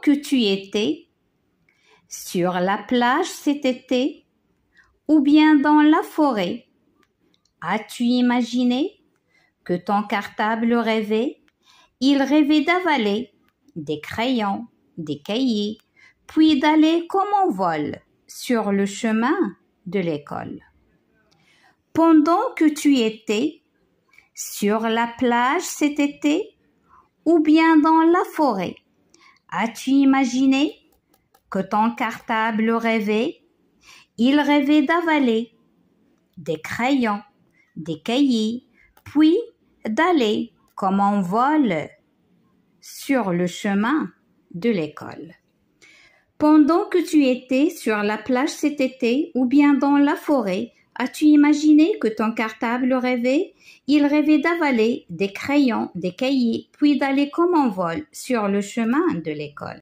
que tu étais Sur la plage cet été Ou bien dans la forêt As-tu imaginé que ton cartable rêvait Il rêvait d'avaler des crayons, des cahiers, puis d'aller comme on vol sur le chemin de l'école. Pendant que tu étais sur la plage cet été, ou bien dans la forêt. As-tu imaginé que ton cartable rêvait Il rêvait d'avaler des crayons, des cahiers, puis d'aller comme en vol sur le chemin de l'école. Pendant que tu étais sur la plage cet été ou bien dans la forêt, As-tu imaginé que ton cartable rêvait Il rêvait d'avaler des crayons, des cahiers, puis d'aller comme en vol sur le chemin de l'école.